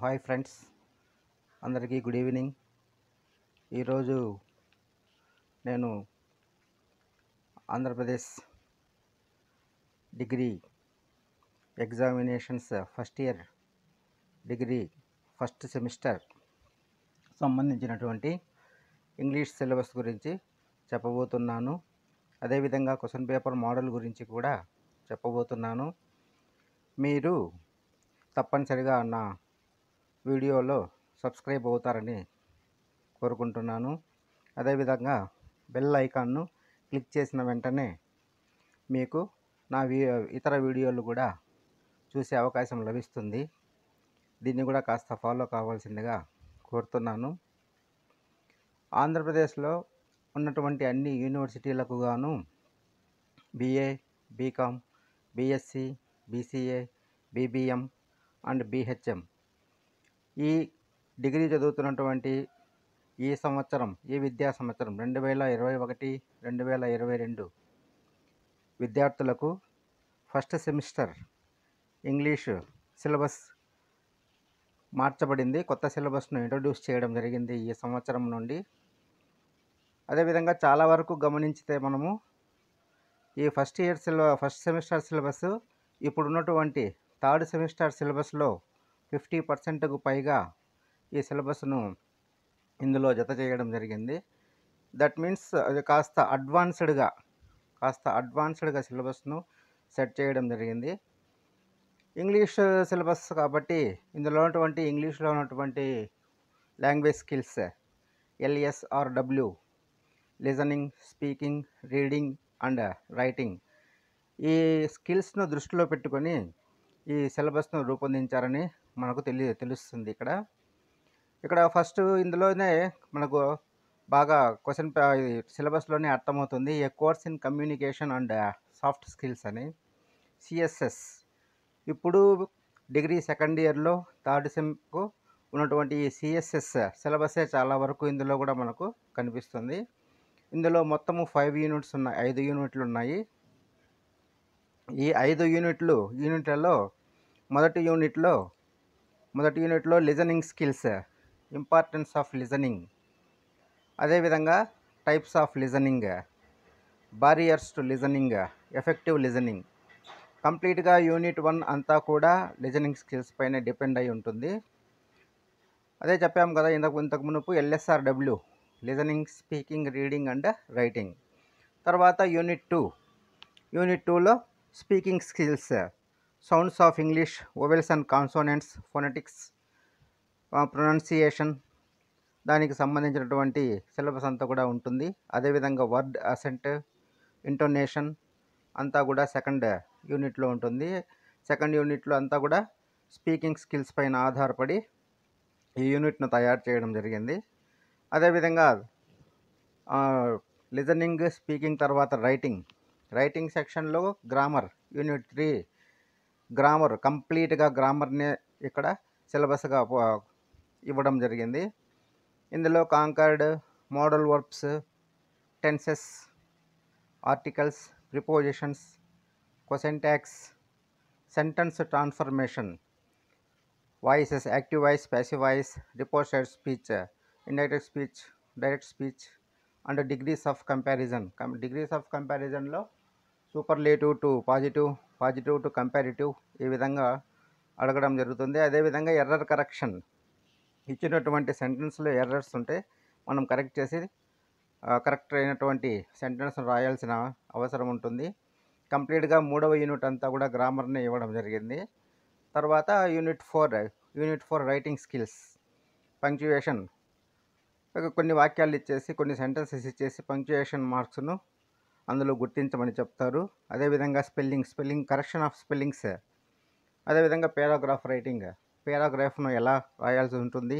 hi friends అందరికీ good evening ఈరోజు నేను Andhra Pradesh degree examinations first year degree first semester సంబంధించినటువంటి ఇంగ్లీష్ సిలబస్ గురించి చెప్పబోతున్నాను అదేవిధంగా క్వశ్చన్ పేపర్ మోడల్ గురించి కూడా చెప్పబోతున్నాను మీరు తప్పనిసరిగా నా వీడియోలో సబ్స్క్రైబ్ అవుతారని కోరుకుంటున్నాను అదేవిధంగా బెల్ ఐకాన్ను క్లిక్ చేసిన వెంటనే మీకు నా వీ ఇతర వీడియోలు కూడా చూసే అవకాశం లభిస్తుంది దీన్ని కూడా కాస్త ఫాలో కావాల్సిందిగా కోరుతున్నాను ఆంధ్రప్రదేశ్లో ఉన్నటువంటి అన్ని యూనివర్సిటీలకు గాను BA BCom BSc BCA BBM and BHM ఈ డిగ్రీ చదువుతున్నటువంటి ఈ సంవత్సరం ఈ విద్యా సంవత్సరం రెండు వేల ఇరవై ఒకటి రెండు వేల ఇరవై రెండు విద్యార్థులకు ఫస్ట్ సెమిస్టర్ ఇంగ్లీషు సిలబస్ మార్చబడింది కొత్త సిలబస్ను ఇంట్రొడ్యూస్ చేయడం జరిగింది ఈ సంవత్సరం నుండి అదేవిధంగా చాలా వరకు గమనించితే మనము ఈ first year syllabus first semester syllabus ఇప్పుడున్నటువంటి థర్డ్ సెమిస్టర్ సిలబస్లో ఫిఫ్టీ పర్సెంట్కు పైగా ఈ సిలబస్ను ఇందులో జత చేయడం జరిగింది దట్ మీన్స్ అది కాస్త అడ్వాన్స్డ్గా కాస్త అడ్వాన్స్డ్గా సిలబస్ను సెట్ చేయడం జరిగింది ఇంగ్లీష్ సిలబస్ కాబట్టి ఇందులో ఉన్నటువంటి ఇంగ్లీష్లో ఉన్నటువంటి language skills LSRW listening speaking reading and writing ఈ స్కిల్స్ను దృష్టిలో పెట్టుకొని ఈ సిలబస్ను రూపొందించారని మనకు తెలి తెలుస్తుంది ఇక్కడ ఇక్కడ ఫస్ట్ ఇందులోనే మనకు బాగా క్వశ్చన్ సిలబస్లోనే అర్థమవుతుంది a course in communication and soft skills అని సిఎస్ఎస్ ఇప్పుడు డిగ్రీ సెకండ్ ఇయర్లో థర్డ్ సెమ్కు ఉన్నటువంటి ఈ సిఎస్ఎస్ సిలబసే చాలా వరకు ఇందులో కూడా మనకు కనిపిస్తుంది ఇందులో మొత్తము ఫైవ్ యూనిట్స్ ఉన్నాయి ఐదు యూనిట్లు ఉన్నాయి ఈ ఐదు యూనిట్లు యూనిట్లలో మొదటి యూనిట్లో మొదటి యూనిట్లో listening skills importance of listening అదేవిధంగా types of listening barriers to listening effective listening కంప్లీట్గా యూనిట్ వన్ అంతా కూడా లిజనింగ్ స్కిల్స్ పైన డిపెండ్ అయి ఉంటుంది అదే చెప్పాము కదా ఇంతకు ఇంతకు మునుపు LSR W listening speaking reading and writing తర్వాత యూనిట్ టూ యూనిట్ టూలో speaking skills sounds of English vowels and consonants phonetics pronunciation దానికి సంబంధించినటువంటి సిలబస్ అంతా కూడా ఉంటుంది అదేవిధంగా వర్డ్ అసెంట్ ఇంటోనేషన్ అంతా కూడా సెకండ్ యూనిట్లో ఉంటుంది సెకండ్ యూనిట్లో అంతా కూడా స్పీకింగ్ స్కిల్స్ పైన ఆధారపడి ఈ యూనిట్ను తయారు చేయడం జరిగింది అదేవిధంగా లిజనింగ్ స్పీకింగ్ తర్వాత రైటింగ్ రైటింగ్ సెక్షన్లో గ్రామర్ యూనిట్ త్రీ గ్రామర్ కంప్లీట్గా గ్రామర్ని ఇక్కడ సిలబస్గా ఇవ్వడం జరిగింది ఇందులో concord modal verbs tenses articles prepositions కొసెంటాక్స్ sentence transformation voices active voice passive voice reported speech indirect speech direct speech and degrees of comparison degrees of కంపారిజన్లో superlative to positive positive to comparative ఈ విధంగా అడగడం జరుగుతుంది అదేవిధంగా error correction ఇచ్చినటువంటి సెంటెన్స్లో errors ఉంటే మనం కరెక్ట్ చేసి కరెక్ట్ అయినటువంటి సెంటెన్స్ రాయాల్సిన అవసరం ఉంటుంది కంప్లీట్గా మూడవ యూనిట్ అంతా కూడా గ్రామర్ని ఇవ్వడం జరిగింది తర్వాత unit four unit four writing skills punctuation కొన్ని వాక్యాలు ఇచ్చేసి కొన్ని సెంటెన్సెస్ ఇచ్చేసి పంక్చుయేషన్ మార్క్స్ను అందులో గుర్తించమని చెప్తారు అదేవిధంగా spelling spelling correction of spellings అదేవిధంగా పేరాగ్రాఫ్ రైటింగ్ పేరాగ్రాఫ్ను ఎలా రాయాల్సి ఉంటుంది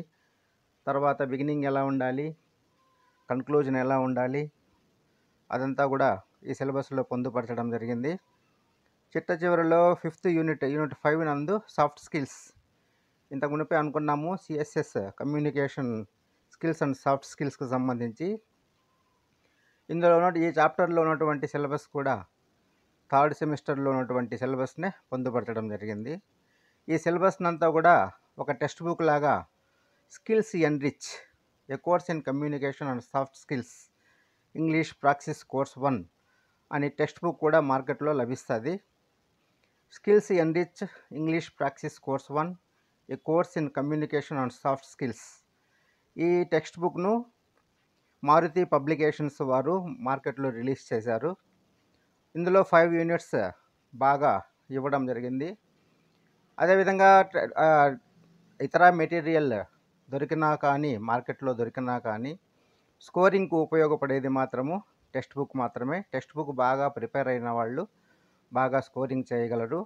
తర్వాత బిగినింగ్ ఎలా ఉండాలి కన్క్లూజన్ ఎలా ఉండాలి అదంతా కూడా ఈ సిలబస్లో పొందుపరచడం జరిగింది చిట్ట చివరిలో ఫిఫ్త్ యూనిట్ యూనిట్ ఫైవ్ నందు సాఫ్ట్ స్కిల్స్ ఇంతకు మునిపే అనుకున్నాము CSS communication skills and soft స్కిల్స్కి సంబంధించి ఇందులో ఉన్న ఈ చాప్టర్లో ఉన్నటువంటి సిలబస్ కూడా థర్డ్ సెమిస్టర్లో ఉన్నటువంటి సిలబస్నే పొందుపరచడం జరిగింది ఈ సిలబస్నంతా కూడా ఒక టెక్స్ట్ బుక్ లాగా skills enrich a course in communication and soft skills English praxis course one అనే టెక్స్ట్ బుక్ కూడా మార్కెట్లో లభిస్తుంది skills enrich English praxis course one a course in communication and soft skills ఈ టెక్స్ట్ బుక్ను Maruti publications వారు మార్కెట్లో release చేశారు ఇందులో ఫైవ్ యూనిట్స్ బాగా ఇవ్వడం జరిగింది అదేవిధంగా ఇతర మెటీరియల్ దొరికినా కానీ మార్కెట్లో దొరికినా కానీ స్కోరింగ్కు ఉపయోగపడేది మాత్రము టెక్స్ట్ బుక్ మాత్రమే టెక్స్ట్ బుక్ బాగా ప్రిపేర్ అయిన వాళ్ళు బాగా స్కోరింగ్ చేయగలరు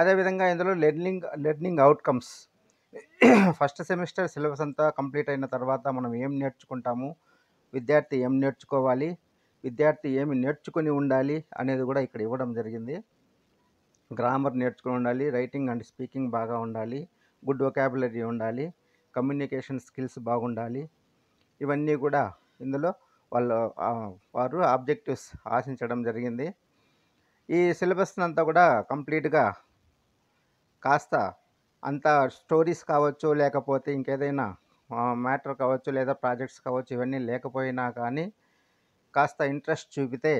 అదేవిధంగా ఇందులో learning learning outcomes first semester syllabus అంతా కంప్లీట్ అయిన తర్వాత మనం ఏం నేర్చుకుంటాము విద్యార్థి ఏం నేర్చుకోవాలి విద్యార్థి ఏమి నేర్చుకుని ఉండాలి అనేది కూడా ఇక్కడ ఇవ్వడం జరిగింది గ్రామర్ నేర్చుకుని ఉండాలి రైటింగ్ అండ్ స్పీకింగ్ బాగా ఉండాలి గుడ్ వొకాబులరీ ఉండాలి కమ్యూనికేషన్ స్కిల్స్ బాగుండాలి ఇవన్నీ కూడా ఇందులో వాళ్ళు వారు ఆబ్జెక్టివ్స్ ఆశించడం జరిగింది ఈ సిలబస్ని అంతా కూడా కంప్లీట్గా కాస్త అంత స్టోరీస్ కావచ్చు లేకపోతే ఇంకేదైనా మ్యాటర్ కావచ్చు లేదా ప్రాజెక్ట్స్ కావచ్చు ఇవన్నీ లేకపోయినా కానీ కాస్త ఇంట్రెస్ట్ చూపితే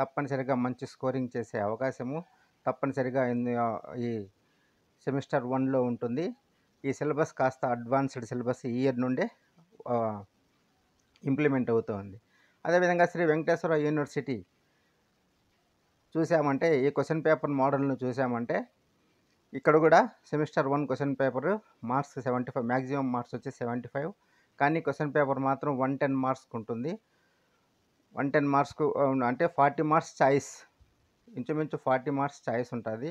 తప్పనిసరిగా మంచి స్కోరింగ్ చేసే అవకాశము తప్పనిసరిగా ఈ సెమిస్టర్ వన్లో ఉంటుంది ఈ సిలబస్ కాస్త అడ్వాన్స్డ్ సిలబస్ ఈ ఇయర్ నుండే ఇంప్లిమెంట్ అవుతుంది అదేవిధంగా శ్రీ వెంకటేశ్వర యూనివర్సిటీ చూసామంటే ఈ క్వశ్చన్ పేపర్ మోడల్ను చూసామంటే ఇక్కడ కూడా semester one question paper marks seventy five maximum marks వచ్చి సెవెంటీ ఫైవ్ కానీ క్వశ్చన్ పేపర్ మాత్రం వన్ టెన్ మార్క్స్కి ఉంటుంది వన్ టెన్ మార్క్స్కు అంటే ఫార్టీ మార్క్స్ చాయిస్ ఇంచుమించు ఫార్టీ మార్క్స్ చాయిస్ ఉంటుంది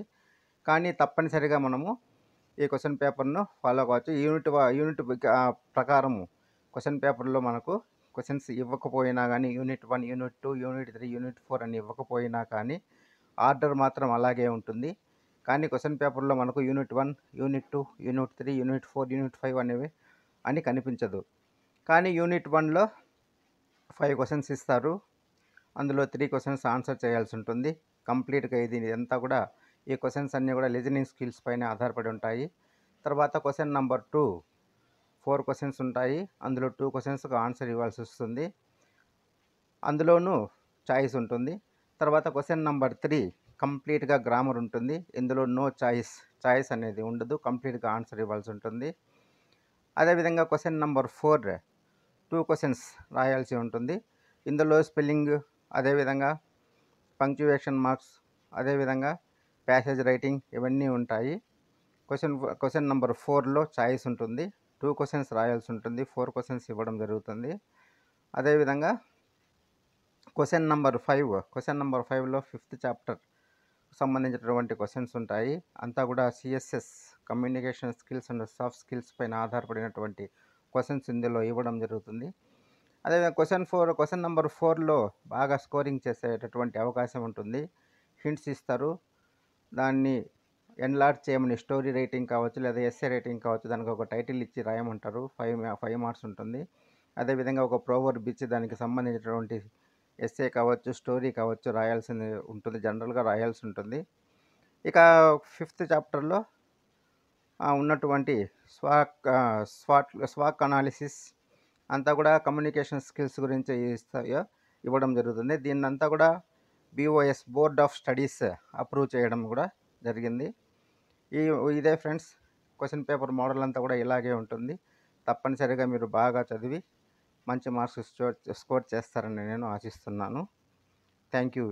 కానీ తప్పనిసరిగా మనము ఈ క్వశ్చన్ పేపర్ను ఫాలో కావచ్చు యూనిట్ యూనిట్ ప్రకారము క్వశ్చన్ పేపర్లో మనకు క్వశ్చన్స్ ఇవ్వకపోయినా కానీ unit one unit two unit three unit four అని ఇవ్వకపోయినా కానీ ఆర్డర్ మాత్రం అలాగే ఉంటుంది కానీ క్వశ్చన్ పేపర్లో మనకు unit one unit two unit three unit four unit five అనేవి అని కనిపించదు కానీ యూనిట్ వన్లో ఫైవ్ క్వశ్చన్స్ ఇస్తారు అందులో త్రీ క్వశ్చన్స్ ఆన్సర్ చేయాల్సి ఉంటుంది కంప్లీట్గా ఇది ఇదంతా కూడా ఈ క్వశ్చన్స్ అన్నీ కూడా లిజనింగ్ స్కిల్స్ పైన ఆధారపడి ఉంటాయి తర్వాత question number two four questions ఉంటాయి అందులో టూ క్వశ్చన్స్కి ఆన్సర్ ఇవ్వాల్సి వస్తుంది అందులోనూ చాయిస్ ఉంటుంది తర్వాత క్వశ్చన్ నెంబర్ త్రీ కంప్లీట్గా గ్రామర్ ఉంటుంది ఇందులో నో చాయిస్ చాయిస్ అనేది ఉండదు కంప్లీట్గా ఆన్సర్ ఇవ్వాల్సి ఉంటుంది అదేవిధంగా question number four two questions రాయాల్సి ఉంటుంది ఇందులో స్పెల్లింగ్ అదేవిధంగా పంక్చువేషన్ మార్క్స్ అదేవిధంగా ప్యాసేజ్ రైటింగ్ ఇవన్నీ ఉంటాయి క్వశ్చన్ క్వశ్చన్ నెంబర్ ఫోర్లో చాయిస్ ఉంటుంది టూ క్వశ్చన్స్ రాయాల్సి ఉంటుంది ఫోర్ క్వశ్చన్స్ ఇవ్వడం జరుగుతుంది అదేవిధంగా question number five question number ఫైవ్లో ఫిఫ్త్ చాప్టర్ సంబంధించినటువంటి క్వశ్చన్స్ ఉంటాయి అంతా కూడా CSS communication skills and soft skills పైన ఆధారపడినటువంటి క్వశ్చన్స్ ఇందులో ఇవ్వడం జరుగుతుంది అదేవిధంగా క్వశ్చన్ ఫోర్ క్వశ్చన్ నెంబర్ ఫోర్లో బాగా స్కోరింగ్ చేసేటటువంటి అవకాశం ఉంటుంది హింట్స్ ఇస్తారు దాన్ని ఎన్లార్జ్ చేయమని స్టోరీ రైటింగ్ కావచ్చు లేదా ఎస్ఏ రైటింగ్ కావచ్చు దానికి ఒక టైటిల్ ఇచ్చి రాయమంటారు ఫైవ్ ఫైవ్ మార్క్స్ ఉంటుంది అదేవిధంగా ఒక ప్రోవర్బ్ ఇచ్చి దానికి సంబంధించినటువంటి ఎస్ఏ కావచ్చు స్టోరీ కావచ్చు రాయాల్సింది ఉంటుంది జనరల్గా రాయాల్సి ఉంటుంది ఇక ఫిఫ్త్ చాప్టర్లో ఉన్నటువంటి స్వాక్ స్వాట్ స్వాక్ అనాలిసిస్ అంతా కూడా కమ్యూనికేషన్ స్కిల్స్ గురించి ఇస్తాయో ఇవ్వడం జరుగుతుంది దీన్నంతా కూడా BOS board of studies approve చేయడం కూడా జరిగింది ఈ ఇదే ఫ్రెండ్స్ క్వశ్చన్ పేపర్ మోడల్ అంతా కూడా ఇలాగే ఉంటుంది తప్పనిసరిగా మీరు బాగా చదివి మంచి మార్క్స్ స్కోర్ చేస్తారని నేను ఆశిస్తున్నాను థ్యాంక్ యూ